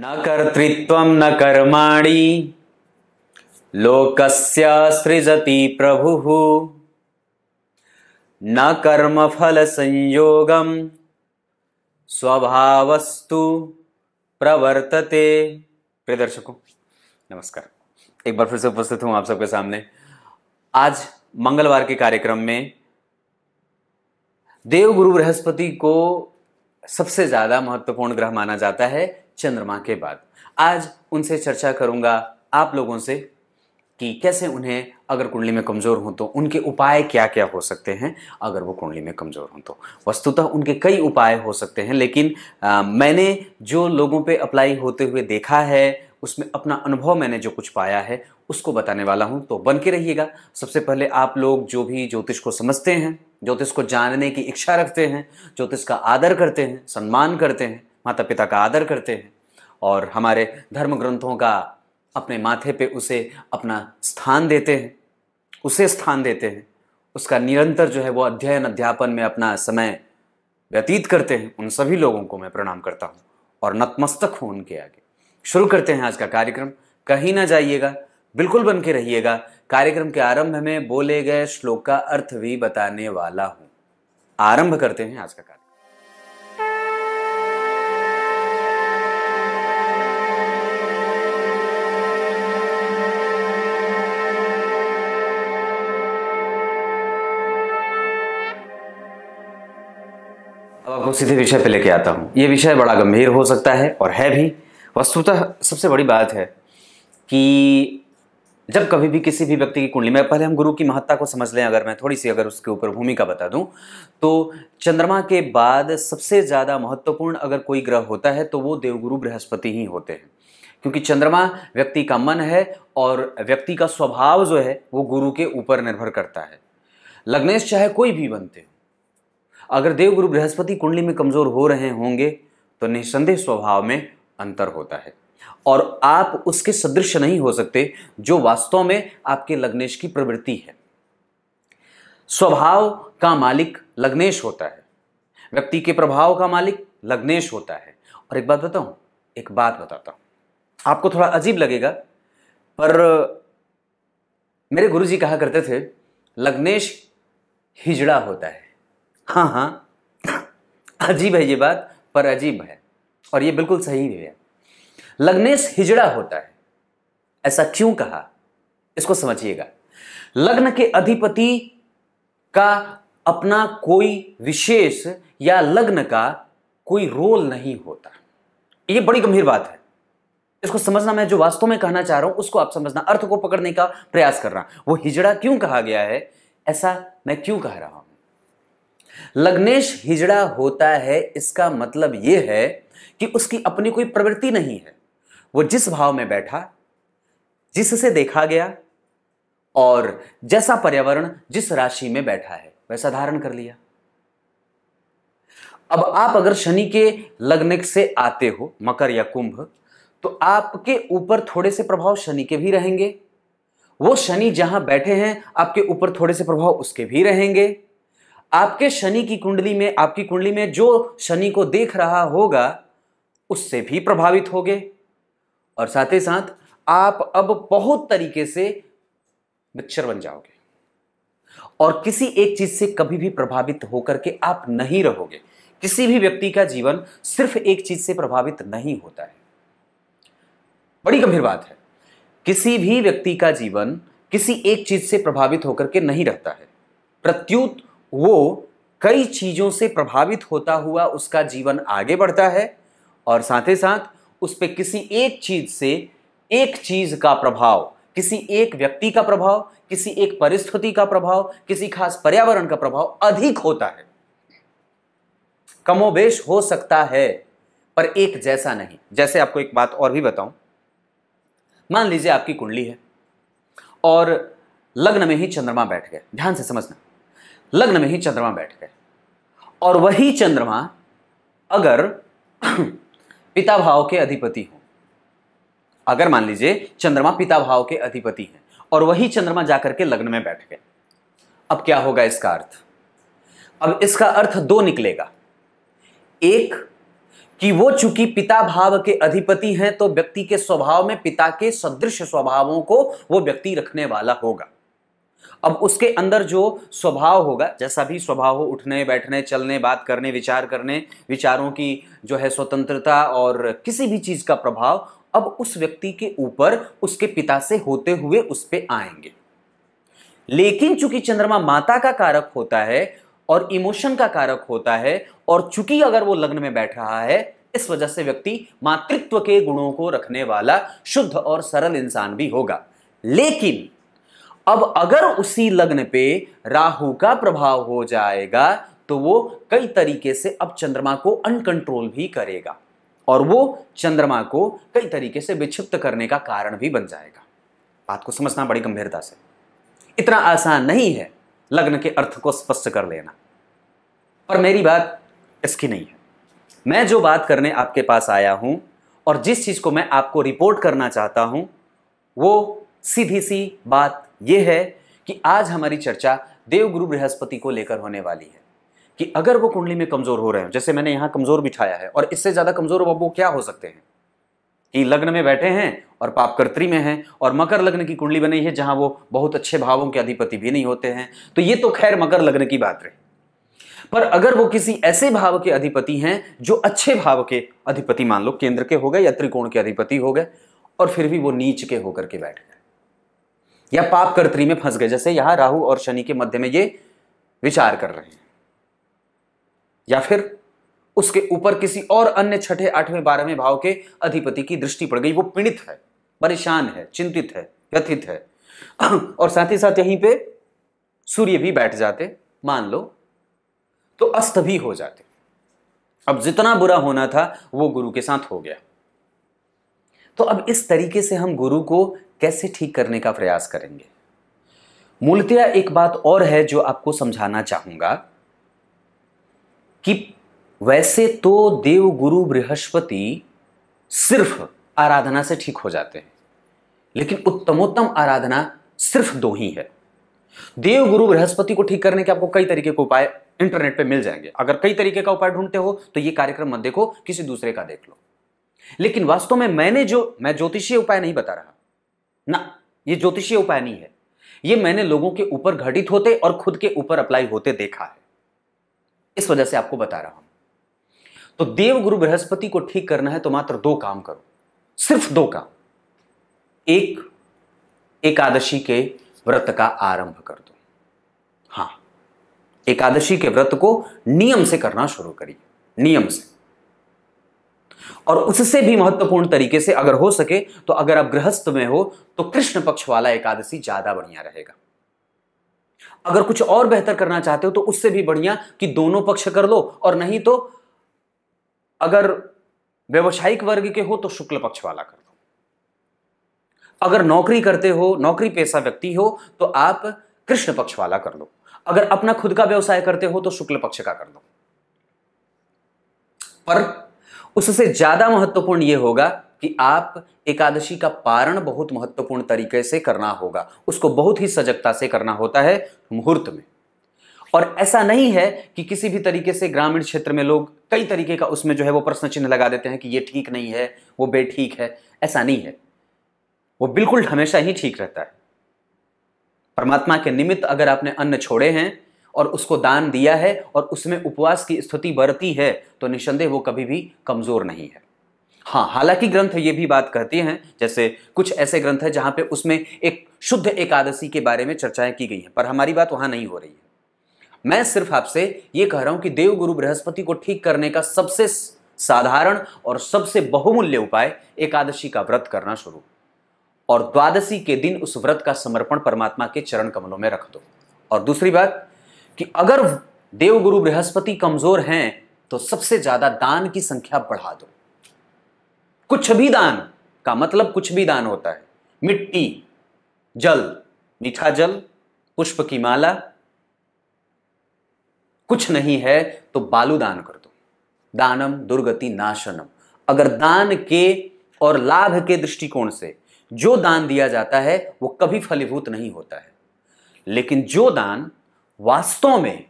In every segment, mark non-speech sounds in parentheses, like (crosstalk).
न कर्तृत्व न कर्माणी लोकस्य सृजति प्रभु न कर्मफल संयोगम स्वभावस्तु प्रवर्तते प्रिय दर्शकों नमस्कार एक बार फिर से उपस्थित हूँ आप सबके सामने आज मंगलवार के कार्यक्रम में देव गुरु बृहस्पति को सबसे ज़्यादा महत्वपूर्ण ग्रह माना जाता है चंद्रमा के बाद आज उनसे चर्चा करूंगा आप लोगों से कि कैसे उन्हें अगर कुंडली में कमज़ोर हों तो उनके उपाय क्या क्या हो सकते हैं अगर वो कुंडली में कमज़ोर हों तो वस्तुतः उनके कई उपाय हो सकते हैं लेकिन आ, मैंने जो लोगों पे अप्लाई होते हुए देखा है उसमें अपना अनुभव मैंने जो कुछ पाया है उसको बताने वाला हूँ तो बन के रहिएगा सबसे पहले आप लोग जो भी ज्योतिष को समझते हैं ज्योतिष को जानने की इच्छा रखते हैं ज्योतिष का आदर करते हैं सम्मान करते हैं माता पिता का आदर करते हैं और हमारे धर्म ग्रंथों का अपने माथे पे उसे अपना स्थान देते हैं उसे स्थान देते हैं उसका निरंतर जो है वो अध्ययन अध्यापन में अपना समय व्यतीत करते हैं उन सभी लोगों को मैं प्रणाम करता हूँ और नतमस्तक हूँ उनके आगे शुरू करते हैं आज का कार्यक्रम कहीं ना जाइएगा बिल्कुल बन के रहिएगा कार्यक्रम के आरंभ में बोले गए श्लोक का अर्थ भी बताने वाला हूँ आरंभ करते हैं आज का कार्यक्रम अब आपको सीधे विषय पे लेके आता हूँ ये विषय बड़ा गंभीर हो सकता है और है भी वस्तुतः सबसे बड़ी बात है कि जब कभी भी किसी भी व्यक्ति की कुंडली में पहले हम गुरु की महत्ता को समझ लें अगर मैं थोड़ी सी अगर उसके ऊपर भूमिका बता दूं तो चंद्रमा के बाद सबसे ज़्यादा महत्वपूर्ण अगर कोई ग्रह होता है तो वो देवगुरु बृहस्पति ही होते हैं क्योंकि चंद्रमा व्यक्ति का मन है और व्यक्ति का स्वभाव जो है वो गुरु के ऊपर निर्भर करता है लग्नेश चाहे कोई भी बनते हो अगर देवगुरु बृहस्पति कुंडली में कमज़ोर हो रहे होंगे तो निसंदेह स्वभाव में अंतर होता है और आप उसके सदृश नहीं हो सकते जो वास्तव में आपके लग्नेश की प्रवृत्ति है स्वभाव का मालिक लग्नेश होता है व्यक्ति के प्रभाव का मालिक लग्नेश होता है और एक बात बताऊं एक बात बताता हूं आपको थोड़ा अजीब लगेगा पर मेरे गुरुजी कहा करते थे लग्नेश हिजड़ा होता है हाँ हाँ अजीब है ये बात पर अजीब है और ये बिल्कुल सही भी है लग्नेश हिजड़ा होता है ऐसा क्यों कहा इसको समझिएगा लग्न के अधिपति का अपना कोई विशेष या लग्न का कोई रोल नहीं होता ये बड़ी गंभीर बात है इसको समझना मैं जो वास्तव में कहना चाह रहा हूं उसको आप समझना अर्थ को पकड़ने का प्रयास कर करना वो हिजड़ा क्यों कहा गया है ऐसा मैं क्यों कह रहा हूं लग्नेश हिजड़ा होता है इसका मतलब यह है कि उसकी अपनी कोई प्रवृत्ति नहीं है वो जिस भाव में बैठा जिससे देखा गया और जैसा पर्यावरण जिस राशि में बैठा है वैसा धारण कर लिया अब आप अगर शनि के लग्न से आते हो मकर या कुंभ तो आपके ऊपर थोड़े से प्रभाव शनि के भी रहेंगे वो शनि जहां बैठे हैं आपके ऊपर थोड़े से प्रभाव उसके भी रहेंगे आपके शनि की कुंडली में आपकी कुंडली में जो शनि को देख रहा होगा उससे भी प्रभावित होगे और साथ ही साथ आप अब बहुत तरीके से मिक्सर बन जाओगे और किसी एक चीज से कभी भी प्रभावित होकर के आप नहीं रहोगे किसी भी व्यक्ति का जीवन सिर्फ एक चीज से प्रभावित नहीं होता है बड़ी गंभीर बात है किसी भी व्यक्ति का जीवन किसी एक चीज से प्रभावित होकर के नहीं रहता है प्रत्युत वो कई चीज़ों से प्रभावित होता हुआ उसका जीवन आगे बढ़ता है और साथ ही साथ उस पर किसी एक चीज़ से एक चीज़ का प्रभाव किसी एक व्यक्ति का प्रभाव किसी एक परिस्थिति का प्रभाव किसी खास पर्यावरण का प्रभाव अधिक होता है कमोबेश हो सकता है पर एक जैसा नहीं जैसे आपको एक बात और भी बताऊं मान लीजिए आपकी कुंडली है और लग्न में ही चंद्रमा बैठ गए ध्यान से समझना लग्न में ही चंद्रमा बैठ गए और वही चंद्रमा अगर (clears throat) पिता भाव के अधिपति हो अगर मान लीजिए चंद्रमा पिता भाव के अधिपति हैं और वही चंद्रमा जाकर के लग्न में बैठ गए अब क्या होगा इसका अर्थ अब इसका अर्थ दो निकलेगा एक कि वो चूंकि पिता भाव के अधिपति हैं तो व्यक्ति के स्वभाव में पिता के सदृश स्वभावों को वो व्यक्ति रखने वाला होगा अब उसके अंदर जो स्वभाव होगा जैसा भी स्वभाव हो उठने बैठने चलने बात करने विचार करने विचारों की जो है स्वतंत्रता और किसी भी चीज़ का प्रभाव अब उस व्यक्ति के ऊपर उसके पिता से होते हुए उस पर आएंगे लेकिन चूंकि चंद्रमा माता का कारक होता है और इमोशन का कारक होता है और चूंकि अगर वो लग्न में बैठ रहा है इस वजह से व्यक्ति मातृत्व के गुणों को रखने वाला शुद्ध और सरल इंसान भी होगा लेकिन अब अगर उसी लग्न पे राहु का प्रभाव हो जाएगा तो वो कई तरीके से अब चंद्रमा को अनकंट्रोल भी करेगा और वो चंद्रमा को कई तरीके से विक्षिप्त करने का कारण भी बन जाएगा बात को समझना बड़ी गंभीरता से इतना आसान नहीं है लग्न के अर्थ को स्पष्ट कर लेना पर मेरी बात इसकी नहीं है मैं जो बात करने आपके पास आया हूं और जिस चीज को मैं आपको रिपोर्ट करना चाहता हूं वो सीधी सी बात ये है कि आज हमारी चर्चा देवगुरु बृहस्पति को लेकर होने वाली है कि अगर वो कुंडली में कमजोर हो रहे हो जैसे मैंने यहां कमजोर बिठाया है और इससे ज्यादा कमजोर वो क्या हो सकते हैं कि लग्न में बैठे हैं और पापकर्त्री में हैं और मकर लग्न की कुंडली बनी है जहां वो बहुत अच्छे भावों के अधिपति भी नहीं होते हैं तो ये तो खैर मकर लग्न की बात रही पर अगर वो किसी ऐसे भाव के अधिपति हैं जो अच्छे भाव के अधिपति मान लो केंद्र के हो गए या त्रिकोण के अधिपति हो गए और फिर भी वो नीच के होकर के बैठ गए या पाप कर्तरी में फंस गए जैसे यहां राहु और शनि के मध्य में ये विचार कर रहे हैं या फिर उसके ऊपर किसी और अन्य छठे आठवें बारहवें भाव के अधिपति की दृष्टि पड़ गई वो पीड़ित है परेशान है चिंतित है व्यथित है (clears throat) और साथ ही साथ यहीं पे सूर्य भी बैठ जाते मान लो तो अस्त भी हो जाते अब जितना बुरा होना था वो गुरु के साथ हो गया तो अब इस तरीके से हम गुरु को कैसे ठीक करने का प्रयास करेंगे मूलतया एक बात और है जो आपको समझाना चाहूंगा कि वैसे तो देव गुरु बृहस्पति सिर्फ आराधना से ठीक हो जाते हैं लेकिन उत्तमोत्तम आराधना सिर्फ दो ही है देव गुरु बृहस्पति को ठीक करने के आपको कई तरीके के उपाय इंटरनेट पे मिल जाएंगे अगर कई तरीके का उपाय ढूंढते हो तो ये कार्यक्रम मत देखो किसी दूसरे का देख लो लेकिन वास्तव में मैंने जो मैं ज्योतिषीय उपाय नहीं बता रहा ना ये ज्योतिषीय उपाय नहीं है ये मैंने लोगों के ऊपर घटित होते और खुद के ऊपर अप्लाई होते देखा है इस वजह से आपको बता रहा हूं तो देव गुरु बृहस्पति को ठीक करना है तो मात्र दो काम करो सिर्फ दो काम एक एकादशी के व्रत का आरंभ कर दो हां एकादशी के व्रत को नियम से करना शुरू करिए नियम से और उससे भी महत्वपूर्ण तरीके से अगर हो सके तो अगर आप गृहस्थ में हो तो कृष्ण पक्ष वाला एकादशी ज्यादा बढ़िया रहेगा अगर कुछ और बेहतर करना चाहते हो तो उससे भी बढ़िया कि दोनों पक्ष कर लो और नहीं तो अगर व्यवसायिक वर्ग के हो तो शुक्ल पक्ष वाला कर लो अगर नौकरी करते हो नौकरी पेशा व्यक्ति हो तो आप कृष्ण पक्ष वाला कर लो अगर अपना खुद का व्यवसाय करते हो तो शुक्ल पक्ष का कर लो पर उससे ज़्यादा महत्वपूर्ण ये होगा कि आप एकादशी का पारण बहुत महत्वपूर्ण तरीके से करना होगा उसको बहुत ही सजगता से करना होता है मुहूर्त में और ऐसा नहीं है कि किसी भी तरीके से ग्रामीण क्षेत्र में लोग कई तरीके का उसमें जो है वो प्रश्न चिन्ह लगा देते हैं कि ये ठीक नहीं है वो बेठीक है ऐसा नहीं है वो बिल्कुल हमेशा ही ठीक रहता है परमात्मा के निमित्त अगर आपने अन्न छोड़े हैं और उसको दान दिया है और उसमें उपवास की स्थिति बरती है तो निस्संदेह वो कभी भी कमज़ोर नहीं है हाँ हालांकि ग्रंथ ये भी बात कहते हैं जैसे कुछ ऐसे ग्रंथ हैं जहाँ पे उसमें एक शुद्ध एकादशी के बारे में चर्चाएं की गई हैं पर हमारी बात वहाँ नहीं हो रही है मैं सिर्फ आपसे ये कह रहा हूँ कि देवगुरु बृहस्पति को ठीक करने का सबसे साधारण और सबसे बहुमूल्य उपाय एकादशी का व्रत करना शुरू और द्वादशी के दिन उस व्रत का समर्पण परमात्मा के चरण कमलों में रख दो और दूसरी बात कि अगर देवगुरु बृहस्पति कमजोर हैं तो सबसे ज्यादा दान की संख्या बढ़ा दो कुछ भी दान का मतलब कुछ भी दान होता है मिट्टी जल मीठा जल पुष्प की माला कुछ नहीं है तो बालू दान कर दो दानम दुर्गति नाशनम अगर दान के और लाभ के दृष्टिकोण से जो दान दिया जाता है वो कभी फलीभूत नहीं होता है लेकिन जो दान वास्तव में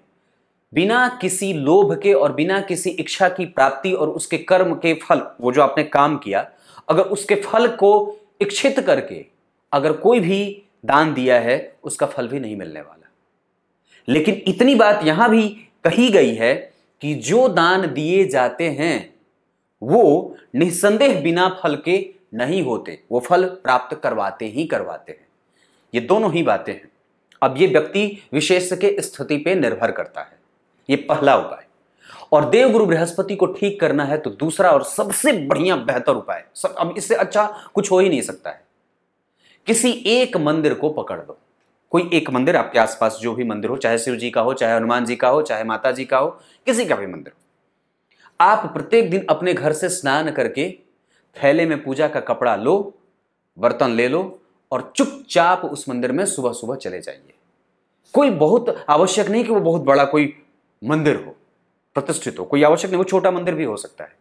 बिना किसी लोभ के और बिना किसी इच्छा की प्राप्ति और उसके कर्म के फल वो जो आपने काम किया अगर उसके फल को इच्छित करके अगर कोई भी दान दिया है उसका फल भी नहीं मिलने वाला लेकिन इतनी बात यहां भी कही गई है कि जो दान दिए जाते हैं वो निसंदेह बिना फल के नहीं होते वो फल प्राप्त करवाते ही करवाते हैं ये दोनों ही बातें हैं अब ये व्यक्ति विशेष के स्थिति पे निर्भर करता है ये पहला उपाय और देवगुरु बृहस्पति को ठीक करना है तो दूसरा और सबसे बढ़िया बेहतर उपाय सब अब इससे अच्छा कुछ हो ही नहीं सकता है किसी एक मंदिर को पकड़ दो कोई एक मंदिर आपके आसपास जो भी मंदिर हो चाहे शिव जी का हो चाहे हनुमान जी का हो चाहे माता जी का हो किसी का भी मंदिर हो आप प्रत्येक दिन अपने घर से स्नान करके थैले में पूजा का कपड़ा लो बर्तन ले लो और चुपचाप उस मंदिर में सुबह सुबह चले जाइए कोई बहुत आवश्यक नहीं कि वो बहुत बड़ा कोई मंदिर हो प्रतिष्ठित हो कोई आवश्यक नहीं वो छोटा मंदिर भी हो सकता है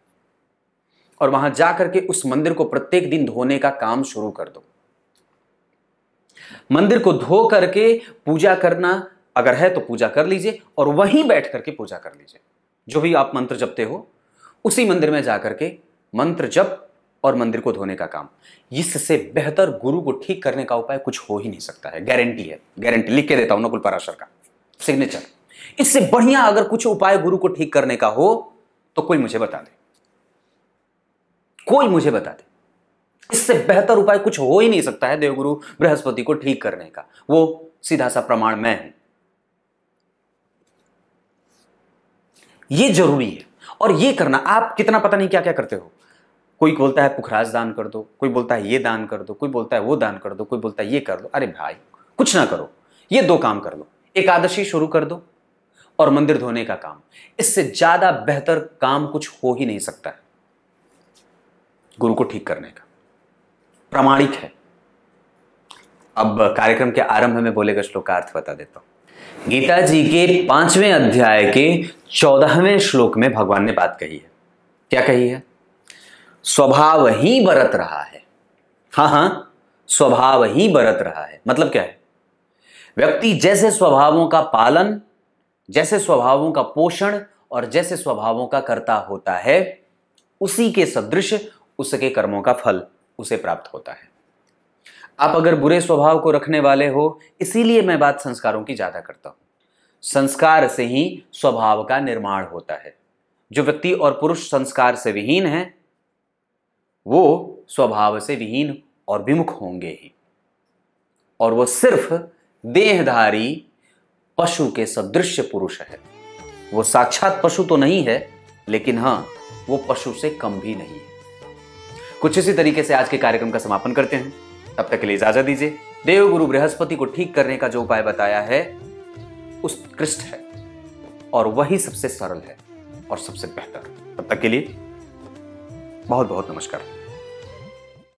और वहां जाकर के उस मंदिर को प्रत्येक दिन धोने का काम शुरू कर दो मंदिर को धो करके पूजा करना अगर है तो पूजा कर लीजिए और वहीं बैठ करके पूजा कर लीजिए जो भी आप मंत्र जपते हो उसी मंदिर में जाकर के मंत्र जप और मंदिर को धोने का काम इससे बेहतर गुरु को ठीक करने का उपाय कुछ हो ही नहीं सकता है गारंटी है गारंटी लिख के देता हूं नकुल पराशर का सिग्नेचर इससे बढ़िया अगर कुछ उपाय गुरु को ठीक करने का हो तो कोई मुझे बता दे कोई मुझे बता दे इससे बेहतर उपाय कुछ हो ही नहीं सकता है देवगुरु बृहस्पति को ठीक करने का वो सीधा सा प्रमाण मैं हूं ये जरूरी है और ये करना आप कितना पता नहीं क्या क्या करते हो कोई बोलता है पुखराज दान कर दो कोई बोलता है ये दान कर दो कोई बोलता है वो दान कर दो कोई बोलता है ये कर दो अरे भाई कुछ ना करो ये दो काम कर लो एकादशी शुरू कर दो और मंदिर धोने का काम इससे ज़्यादा बेहतर काम कुछ हो ही नहीं सकता है गुरु को ठीक करने का प्रामाणिक है अब कार्यक्रम के आरंभ में बोले गए श्लोक का अर्थ बता देता हूं गीता जी के पांचवें अध्याय के चौदहवें श्लोक में भगवान ने बात कही है क्या कही है स्वभाव ही बरत रहा है हां हां स्वभाव ही बरत रहा है मतलब क्या है व्यक्ति जैसे स्वभावों का पालन जैसे स्वभावों का पोषण और जैसे स्वभावों का कर्ता होता है उसी के सदृश उसके कर्मों का फल उसे प्राप्त होता है आप अगर बुरे स्वभाव को रखने वाले हो इसीलिए मैं बात संस्कारों की ज़्यादा करता हूं संस्कार से ही स्वभाव का निर्माण होता है जो व्यक्ति और पुरुष संस्कार से विहीन है वो स्वभाव से विहीन और विमुख होंगे ही और वो सिर्फ देहधारी पशु के सदृश पुरुष है वो साक्षात पशु तो नहीं है लेकिन हां वो पशु से कम भी नहीं है कुछ इसी तरीके से आज के कार्यक्रम का समापन करते हैं तब तक के लिए इजाजत दीजिए देवगुरु बृहस्पति को ठीक करने का जो उपाय बताया है उत्कृष्ट है और वही सबसे सरल है और सबसे बेहतर तब तक के लिए बहुत बहुत नमस्कार